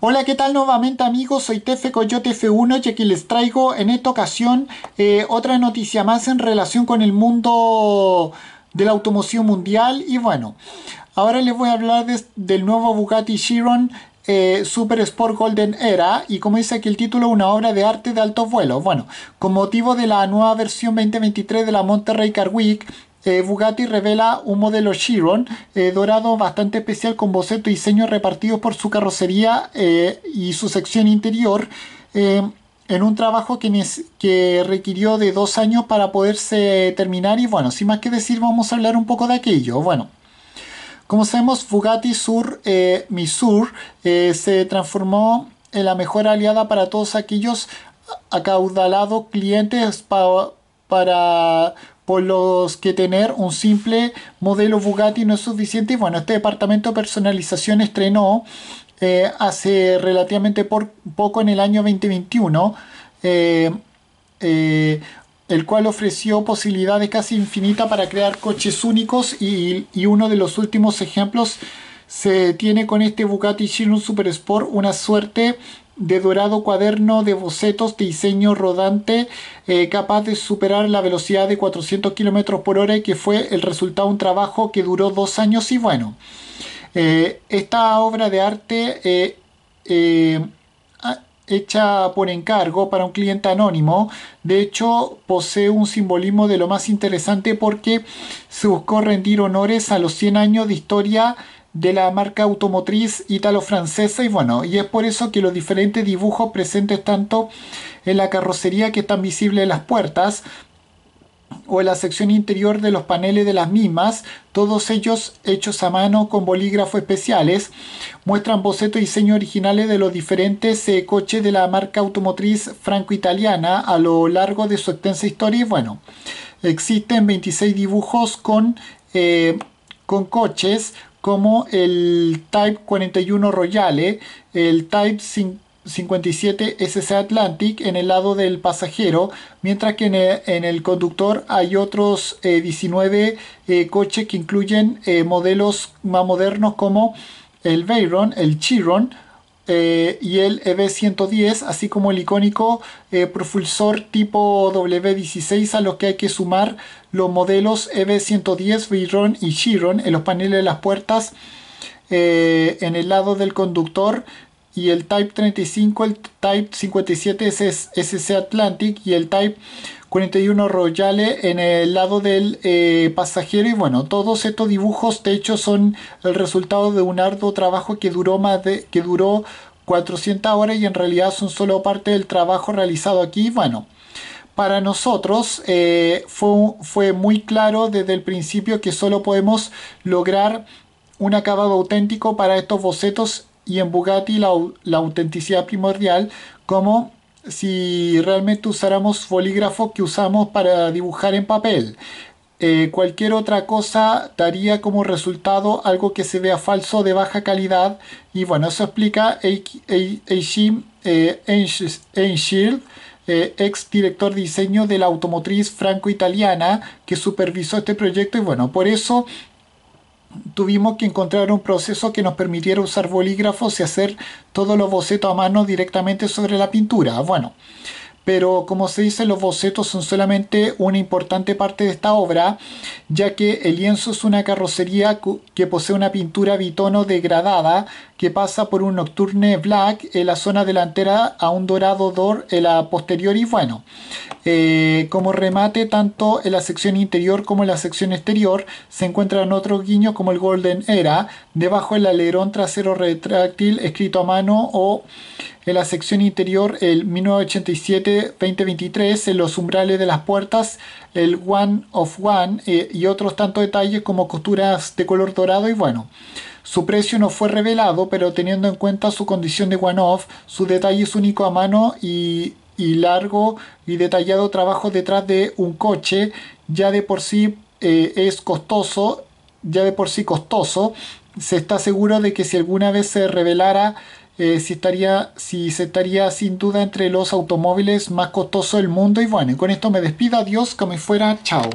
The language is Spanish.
Hola, ¿qué tal nuevamente amigos? Soy Tefe Coyote F1 y aquí les traigo en esta ocasión eh, otra noticia más en relación con el mundo de la automoción mundial y bueno, ahora les voy a hablar del nuevo Bugatti Chiron eh, Super Sport Golden Era y como dice aquí el título, una obra de arte de alto vuelo. Bueno, con motivo de la nueva versión 2023 de la Monterrey Car Week, eh, Bugatti revela un modelo Chiron eh, dorado bastante especial con boceto y diseño repartidos por su carrocería eh, y su sección interior en un trabajo que, que, requirió de dos años para poderse terminar y bueno, sin más que decir vamos a hablar un poco de aquello. Bueno, como sabemos Bugatti Sur Misur se transformó en la mejor aliada para todos aquellos acaudalados clientes para por los que tener un simple modelo Bugatti no es suficiente. Y bueno, este departamento de personalización estrenó eh, hace relativamente poco en el año 2021, eh, eh, el cual ofreció posibilidades casi infinitas para crear coches únicos y, uno de los últimos ejemplos se tiene con este Bugatti Chiron Super Sport una suerte de dorado cuaderno de bocetos de diseño rodante eh, capaz de superar la velocidad de 400 km por hora y que fue el resultado de un trabajo que duró dos años y bueno eh, esta obra de arte eh, hecha por encargo para un cliente anónimo de hecho posee un simbolismo de lo más interesante porque se buscó rendir honores a los 100 años de historia de la marca automotriz italo-francesa y bueno, y es por eso que los diferentes dibujos presentes tanto en la carrocería que están visibles en las puertas o en la sección interior de los paneles de las mismas, todos ellos hechos a mano con bolígrafos especiales, muestran bocetos y diseños originales de los diferentes eh, coches de la marca automotriz franco-italiana a lo largo de su extensa historia y bueno, existen 26 dibujos con... Eh, con coches como el Type 41 Royale, el Type 57 SC Atlantic en el lado del pasajero, mientras que en el, conductor hay otros 19 eh, eh, coches que incluyen eh, modelos más modernos como el Veyron, el Chiron, eh, y el EB110, así como el icónico eh, propulsor tipo W16 a los que hay que sumar los modelos EB110, Viron y Chiron en los paneles de las puertas, eh, en el lado del conductor y el Type 35, el Type 57 SC Atlantic y el Type 41 Royale en el lado del eh, pasajero y bueno, todos estos dibujos de hecho son el resultado de un arduo trabajo que duró más de que duró 400 horas y en realidad son solo parte del trabajo realizado aquí, bueno, para nosotros eh, fue, fue muy claro desde el principio que solo podemos lograr un acabado auténtico para estos bocetos y en Bugatti la, autenticidad primordial como si realmente usáramos bolígrafos que usamos para dibujar en papel. Eh, cualquier otra cosa daría como resultado algo que se vea falso de baja calidad y bueno, eso explica Eichim eh, eh, ex director de diseño de la automotriz franco-italiana que supervisó este proyecto y bueno, por eso tuvimos que encontrar un proceso que nos permitiera usar bolígrafos y hacer todos los bocetos a mano directamente sobre la pintura. Bueno, pero como se dice, los bocetos son solamente una importante parte de esta obra, ya que el lienzo es una carrocería que posee una pintura bitono degradada que pasa por un nocturne black en la zona delantera a un dorado dor en la posterior y bueno, eh, como remate, tanto en la sección interior como en la sección exterior se encuentran otros guiños como el Golden Era, debajo el alerón trasero retráctil escrito a mano o en la sección interior el 1987-2023, en los umbrales de las puertas el One of One eh, y otros tantos detalles como costuras de color dorado y bueno. Su precio no fue revelado, pero teniendo en cuenta su condición de one-off, su detalle es único a mano y y largo y detallado trabajo detrás de un coche ya de por sí eh, es costoso, ya de por sí costoso. Se está seguro de que si alguna vez se revelara eh, si, estaría, si se estaría sin duda entre los automóviles más costosos del mundo. Y bueno, con esto me despido, adiós, como fuera, chao.